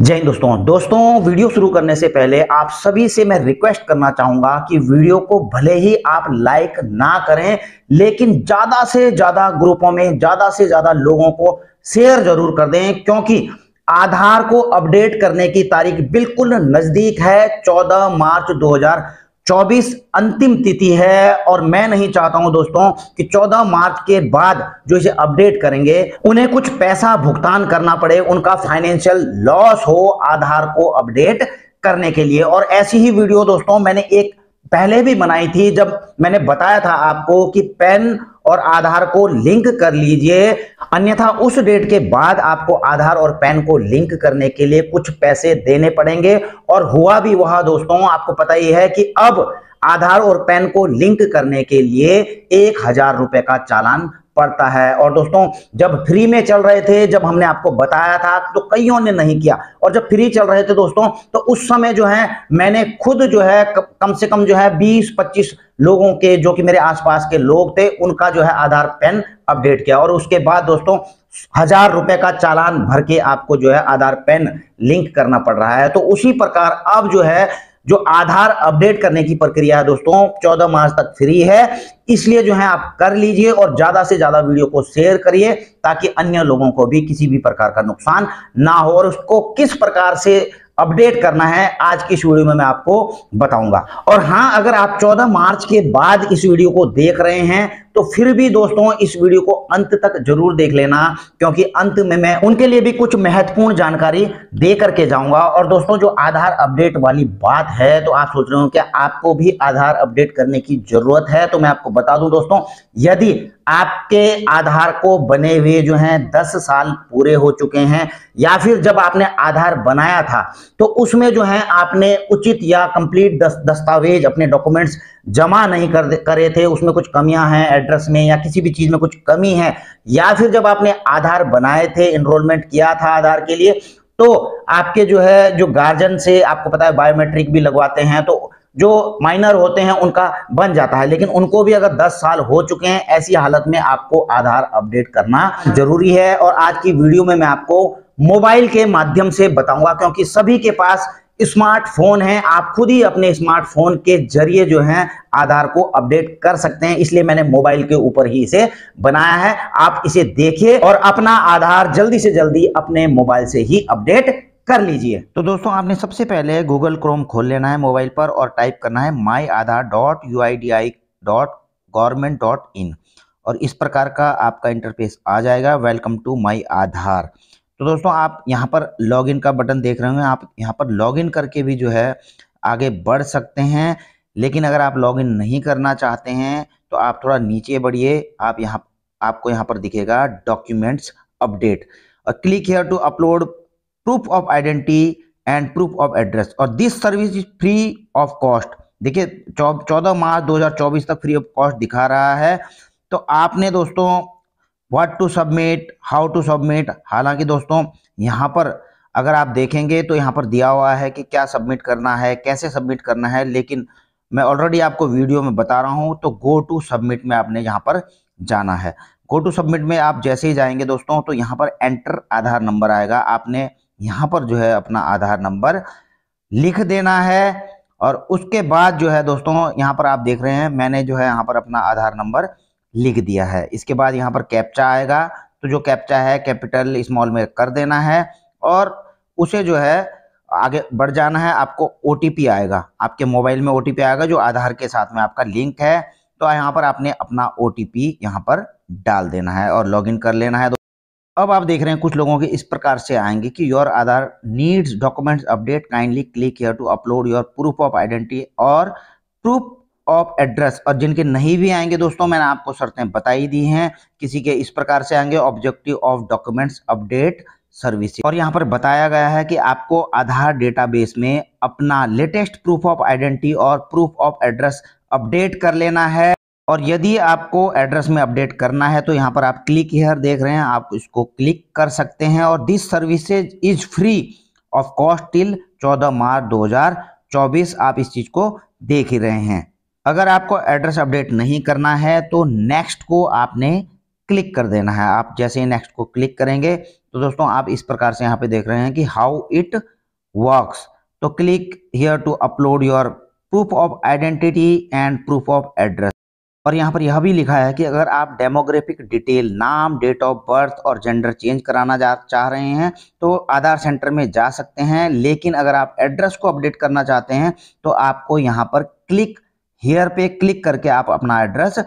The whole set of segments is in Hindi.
जय हिंद दोस्तों दोस्तों वीडियो शुरू करने से पहले आप सभी से मैं रिक्वेस्ट करना चाहूंगा कि वीडियो को भले ही आप लाइक ना करें लेकिन ज्यादा से ज्यादा ग्रुपों में ज्यादा से ज्यादा लोगों को शेयर जरूर कर दें क्योंकि आधार को अपडेट करने की तारीख बिल्कुल नजदीक है 14 मार्च 24 अंतिम तिथि है और मैं नहीं चाहता हूं दोस्तों कि 14 मार्च के बाद जो इसे अपडेट करेंगे उन्हें कुछ पैसा भुगतान करना पड़े उनका फाइनेंशियल लॉस हो आधार को अपडेट करने के लिए और ऐसी ही वीडियो दोस्तों मैंने एक पहले भी बनाई थी जब मैंने बताया था आपको कि पेन और आधार को लिंक कर लीजिए अन्यथा उस डेट के बाद आपको आधार और पैन को लिंक करने के लिए कुछ पैसे देने पड़ेंगे और हुआ भी वह दोस्तों आपको पता ही है कि अब आधार और पैन को लिंक करने के लिए एक हजार रुपए का चालान पड़ता है और दोस्तों जब फ्री में चल रहे थे जब हमने आपको बताया था तो कईयों ने नहीं किया और जब फ्री चल रहे थे दोस्तों तो उस समय जो है मैंने खुद जो है कम से कम जो है 20-25 लोगों के जो कि मेरे आसपास के लोग थे उनका जो है आधार पैन अपडेट किया और उसके बाद दोस्तों हजार रुपए का चालान भर के आपको जो है आधार पैन लिंक करना पड़ रहा है तो उसी प्रकार अब जो है जो आधार अपडेट करने की प्रक्रिया है दोस्तों 14 मार्च तक फ्री है इसलिए जो है आप कर लीजिए और ज्यादा से ज्यादा वीडियो को शेयर करिए ताकि अन्य लोगों को भी किसी भी प्रकार का नुकसान ना हो और उसको किस प्रकार से अपडेट करना है आज की इस वीडियो में मैं आपको बताऊंगा और हाँ अगर आप 14 मार्च के बाद इस वीडियो को देख रहे हैं तो फिर भी दोस्तों इस वीडियो को अंत तक जरूर देख लेना क्योंकि अंत में मैं उनके लिए भी कुछ महत्वपूर्ण जानकारी दे करके जाऊंगा और दोस्तों जो आधार अपडेट वाली बात है तो आप सोच रहे हो कि आपको भी आधार अपडेट करने की जरूरत है तो मैं आपको बता दूं दोस्तों यदि आपके आधार को बने हुए जो हैं दस साल पूरे हो चुके हैं या फिर जब आपने आधार बनाया था तो उसमें जो है आपने उचित या कंप्लीट दस्तावेज अपने डॉक्यूमेंट्स जमा नहीं कर करे थे उसमें कुछ कमियां हैं एड्रेस में या किसी भी चीज में कुछ कमी है या फिर जब आपने आधार बनाए थे एनरोलमेंट किया था आधार के लिए तो आपके जो है जो गार्जियन से आपको पता है बायोमेट्रिक भी लगवाते हैं तो जो माइनर होते हैं उनका बन जाता है लेकिन उनको भी अगर 10 साल हो चुके हैं ऐसी हालत में आपको आधार अपडेट करना जरूरी है और आज की वीडियो में मैं आपको मोबाइल के माध्यम से बताऊंगा क्योंकि सभी के पास स्मार्टफोन है आप खुद ही अपने स्मार्टफोन के जरिए जो है आधार को अपडेट कर सकते हैं इसलिए मैंने मोबाइल के ऊपर ही इसे बनाया है आप इसे देखिए और अपना आधार जल्दी से जल्दी अपने मोबाइल से ही अपडेट कर लीजिए तो दोस्तों आपने सबसे पहले गूगल क्रोम खोल लेना है मोबाइल पर और टाइप करना है my Aadhaar dot U I D I dot government dot in और इस प्रकार का आपका इंटरफेस आ जाएगा वेलकम टू माई आधार तो दोस्तों आप यहाँ पर लॉगिन का बटन देख रहे होंगे आप यहाँ पर लॉगिन करके भी जो है आगे बढ़ सकते हैं लेकिन अगर आप लॉगिन नहीं करना चाहते हैं तो आप थोड़ा नीचे बढ़िए आप यहाँ आपको यहाँ पर दिखेगा डॉक्यूमेंट्स अपडेट और click here to upload proof of identity and proof of address और this service is free of cost देखिए चौदह मार्च 2024 तक फ्री ऑफ कॉस्ट दिखा रहा है तो आपने दोस्तों what to submit how to submit हालांकि दोस्तों यहाँ पर अगर आप देखेंगे तो यहाँ पर दिया हुआ है कि क्या सबमिट करना है कैसे सबमिट करना है लेकिन मैं ऑलरेडी आपको वीडियो में बता रहा हूँ तो गो टू सबमिट में आपने यहाँ पर जाना है गो टू सबमिट में आप जैसे ही जाएंगे दोस्तों तो यहाँ पर एंटर आधार नंबर आएगा आपने यहाँ पर जो है अपना आधार नंबर लिख देना है और उसके बाद जो है दोस्तों यहाँ पर आप देख रहे हैं मैंने जो है यहाँ पर अपना आधार नंबर लिख दिया है इसके बाद यहाँ पर कैप्चा आएगा तो जो कैप्चा है कैपिटल स्मॉल में कर देना है और उसे जो है आगे बढ़ जाना है आपको ओ आएगा आपके मोबाइल में ओ आएगा जो आधार के साथ में आपका लिंक है तो यहाँ पर आपने अपना ओ टी यहाँ पर डाल देना है और लॉगिन कर लेना है अब आप देख रहे हैं कुछ लोगों के इस प्रकार से आएंगे कि your Aadhaar needs documents update kindly click here to upload your proof of identity और प्रूफ ऑफ एड्रेस और जिनके नहीं भी आएंगे दोस्तों मैंने आपको शर्तें बताई दी हैं किसी के इस प्रकार से आएंगे objective of documents update service और यहाँ पर बताया गया है कि आपको आधार डेटाबेस में अपना लेटेस्ट प्रूफ ऑफ आइडेंटिटी और प्रूफ ऑफ एड्रेस अपडेट कर लेना है और यदि आपको एड्रेस में अपडेट करना है तो यहाँ पर आप क्लिक हेयर देख रहे हैं आप इसको क्लिक कर सकते हैं और this services is free of cost till 14 मार्च 2024 आप इस चीज़ को देख ही रहे हैं अगर आपको एड्रेस अपडेट नहीं करना है तो नेक्स्ट को आपने क्लिक कर देना है आप जैसे ही नेक्स्ट को क्लिक करेंगे तो दोस्तों आप इस प्रकार से यहाँ पे देख रहे हैं कि हाउ इट वर्क्स तो click here to upload your proof of identity and proof of address और यहाँ पर यह भी लिखा है कि अगर आप डेमोग्राफिक डिटेल नाम डेट ऑफ बर्थ और जेंडर चेंज कराना जा चाह रहे हैं तो आधार सेंटर में जा सकते हैं लेकिन अगर आप एड्रेस को अपडेट करना चाहते हैं तो आपको यहाँ पर क्लिक हेयर पे क्लिक करके आप अपना एड्रेस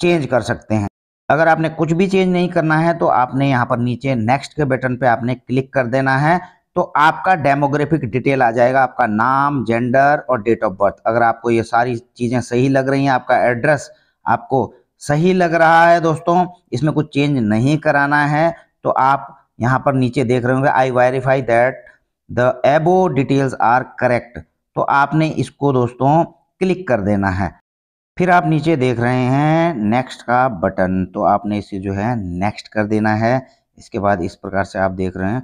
चेंज कर सकते हैं अगर आपने कुछ भी चेंज नहीं करना है तो आपने यहाँ पर नीचे नेक्स्ट के बटन पे आपने क्लिक कर देना है तो आपका डेमोग्राफिक डिटेल आ जाएगा आपका नाम जेंडर और डेट ऑफ बर्थ अगर आपको ये सारी चीज़ें सही लग रही हैं आपका एड्रेस आपको सही लग रहा है दोस्तों इसमें कुछ चेंज नहीं कराना है तो आप यहाँ पर नीचे देख रहे होंगे I verify that the above details are correct तो आपने इसको दोस्तों क्लिक कर देना है फिर आप नीचे देख रहे हैं नेक्स्ट का बटन तो आपने इसे जो है नेक्स्ट कर देना है इसके बाद इस प्रकार से आप देख रहे हैं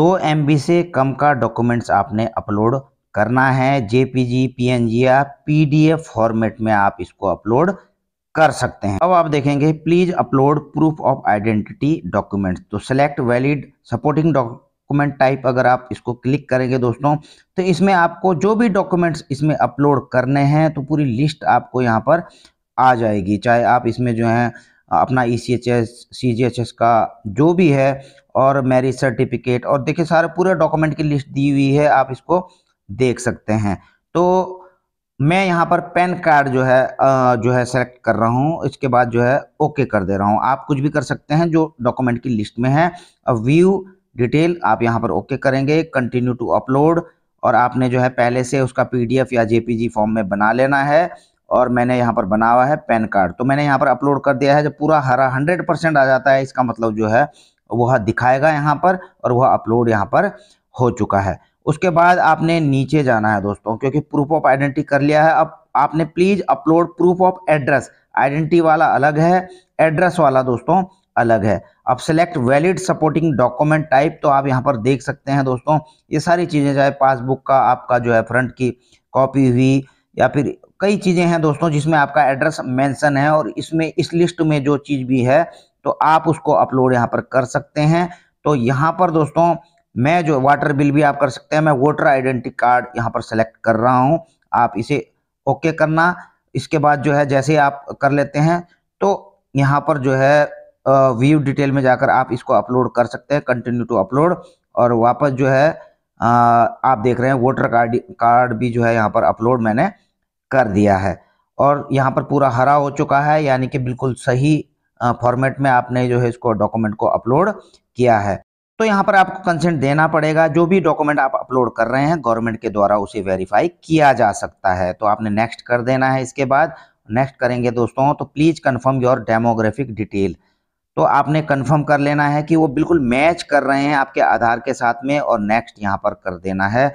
दो एम से कम का डॉक्यूमेंट्स आपने अपलोड करना है जेपीजी पीएनजी या पीडीएफ फॉर्मेट में आप इसको अपलोड कर सकते हैं अब आप देखेंगे please upload proof of identity documents तो select valid supporting document type अगर आप इसको क्लिक करेंगे दोस्तों तो इसमें आपको जो भी डॉक्यूमेंट्स इसमें अपलोड करने हैं तो पूरी लिस्ट आपको यहाँ पर आ जाएगी चाहे आप इसमें जो है अपना E C H S C G H S का जो भी है और मैरिज सर्टिफिकेट और देखिए सारे पूरे डॉक्यूमेंट की लिस्ट दी हुई है आप इसको देख सकते हैं तो मैं यहाँ पर पैन कार्ड जो है जो है सेलेक्ट कर रहा हूँ इसके बाद जो है ओके कर दे रहा हूँ आप कुछ भी कर सकते हैं जो डॉक्यूमेंट की लिस्ट में है व्यू डिटेल आप यहाँ पर ओके करेंगे कंटिन्यू टू अपलोड और आपने जो है पहले से उसका पीडीएफ या जेपीजी फॉर्म में बना लेना है और मैंने यहाँ पर बना हुआ है पैन कार्ड तो मैंने यहाँ पर अपलोड कर दिया है जब पूरा हरा हंड्रेड परसेंट आ जाता है इसका मतलब जो है वह दिखाएगा यहाँ पर और वह अपलोड यहाँ पर हो चुका है उसके बाद आपने नीचे जाना है दोस्तों क्योंकि प्रूफ ऑफ आइडेंटिटी कर लिया है अब आपने please upload proof of address identity वाला अलग है एड्रेस वाला दोस्तों अलग है अब select valid supporting document type तो आप यहाँ पर देख सकते हैं दोस्तों ये सारी चीज़ें चाहे पासबुक का आपका जो है फ्रंट की कॉपी हुई या फिर कई चीज़ें हैं दोस्तों जिसमें आपका एड्रेस मेंशन है और इसमें इस लिस्ट में जो चीज़ भी है तो आप उसको अपलोड यहाँ पर कर सकते हैं तो यहाँ पर दोस्तों मैं जो वाटर बिल भी आप कर सकते हैं मैं वोटर आइडेंटिटी कार्ड यहाँ पर सेलेक्ट कर रहा हूँ आप इसे ओके करना इसके बाद जो है जैसे आप कर लेते हैं तो यहाँ पर जो है व्यू डिटेल में जाकर आप इसको अपलोड कर सकते हैं कंटिन्यू टू अपलोड और वापस जो है आ, आप देख रहे हैं वोटर कार्ड कार्ड भी जो है यहाँ पर अपलोड मैंने कर दिया है और यहाँ पर पूरा हरा हो चुका है यानी कि बिल्कुल सही फॉर्मेट में आपने जो है इसको डॉक्यूमेंट को अपलोड किया है तो यहाँ पर आपको कंसेंट देना पड़ेगा जो भी डॉक्यूमेंट आप अपलोड कर रहे हैं गवर्नमेंट के द्वारा उसे वेरीफाई किया जा सकता है तो आपने नेक्स्ट कर देना है इसके बाद नेक्स्ट करेंगे दोस्तों तो please confirm your demographic detail तो आपने कंफर्म कर लेना है कि वो बिल्कुल मैच कर रहे हैं आपके आधार के साथ में और नेक्स्ट यहाँ पर कर देना है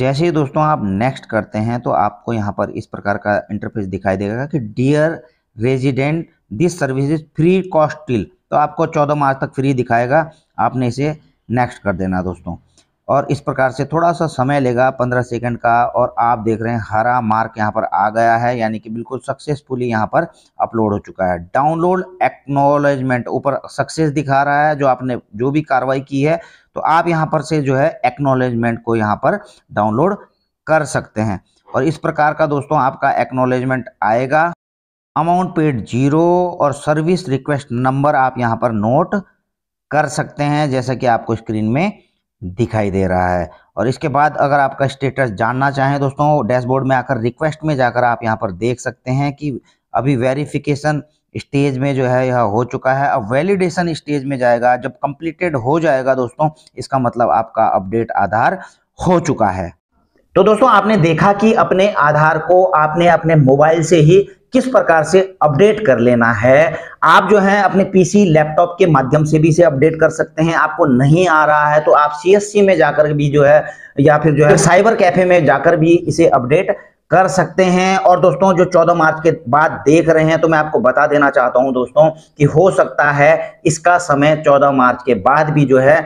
जैसे ही दोस्तों आप नेक्स्ट करते हैं तो आपको यहाँ पर इस प्रकार का इंटरफेस दिखाई देगा कि dear resident this service is free cost till तो आपको 14 मार्च तक फ्री दिखाएगा आपने इसे नेक्स्ट कर देना दोस्तों और इस प्रकार से थोड़ा सा समय लेगा पंद्रह सेकंड का और आप देख रहे हैं हरा मार्क यहाँ पर आ गया है यानी कि बिल्कुल सक्सेसफुली यहाँ पर अपलोड हो चुका है डाउनलोड एक्नोलेजमेंट ऊपर सक्सेस दिखा रहा है जो आपने जो भी कार्रवाई की है तो आप यहाँ पर से जो है एक्नोलेजमेंट को यहाँ पर डाउनलोड कर सकते हैं और इस प्रकार का दोस्तों आपका एक्नोलेजमेंट आएगा अमाउंट पेड जीरो और सर्विस रिक्वेस्ट नंबर आप यहाँ पर नोट कर सकते हैं जैसा कि आपको स्क्रीन में दिखाई दे रहा है और इसके बाद अगर आपका स्टेटस जानना चाहें दोस्तों डैशबोर्ड में आकर रिक्वेस्ट में जाकर आप यहाँ पर देख सकते हैं कि अभी वेरिफिकेशन स्टेज में जो है यह हो चुका है अब वैलिडेशन स्टेज में जाएगा जब कंप्लीटेड हो जाएगा दोस्तों इसका मतलब आपका अपडेट आधार हो चुका है तो दोस्तों आपने देखा कि अपने आधार को आपने अपने मोबाइल से ही किस प्रकार से अपडेट कर लेना है आप जो है अपने पीसी लैपटॉप के माध्यम से भी इसे अपडेट कर सकते हैं आपको नहीं आ रहा है तो आप सीएससी में जाकर भी जो है या फिर जो है साइबर कैफे में जाकर भी इसे अपडेट कर सकते हैं और दोस्तों जो 14 मार्च के बाद देख रहे हैं तो मैं आपको बता देना चाहता हूं दोस्तों कि हो सकता है इसका समय 14 मार्च के बाद भी जो है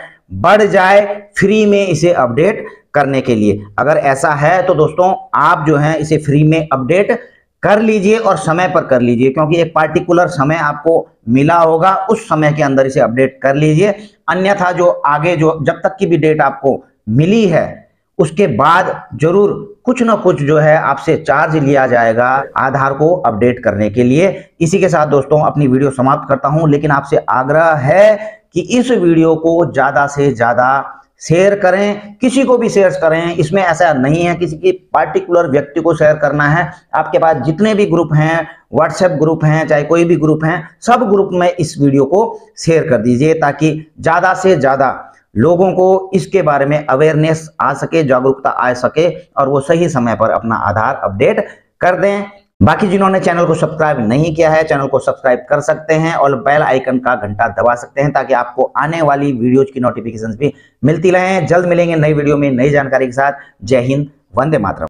बढ़ जाए फ्री में इसे अपडेट करने के लिए अगर ऐसा है तो दोस्तों आप जो है इसे फ्री में अपडेट कर लीजिए और समय पर कर लीजिए क्योंकि एक पार्टिकुलर समय आपको मिला होगा उस समय के अंदर इसे अपडेट कर लीजिए अन्यथा जो आगे जो जब तक की भी डेट आपको मिली है उसके बाद जरूर कुछ ना कुछ जो है आपसे चार्ज लिया जाएगा आधार को अपडेट करने के लिए इसी के साथ दोस्तों अपनी वीडियो समाप्त करता हूं लेकिन आपसे आग्रह है कि इस वीडियो को ज्यादा से ज्यादा शेयर करें किसी को भी शेयर करें इसमें ऐसा नहीं है किसी की पार्टिकुलर व्यक्ति को शेयर करना है आपके पास जितने भी ग्रुप हैं व्हाट्सएप ग्रुप हैं चाहे कोई भी ग्रुप हैं सब ग्रुप में इस वीडियो को शेयर कर दीजिए ताकि ज़्यादा से ज़्यादा लोगों को इसके बारे में अवेयरनेस आ सके जागरूकता आ सके और वो सही समय पर अपना आधार अपडेट कर दें बाकी जिन्होंने चैनल को सब्सक्राइब नहीं किया है चैनल को सब्सक्राइब कर सकते हैं और बेल आइकन का घंटा दबा सकते हैं ताकि आपको आने वाली वीडियोज की नोटिफिकेशन भी मिलती रहे जल्द मिलेंगे नई वीडियो में नई जानकारी के साथ जय हिंद वंदे मातरम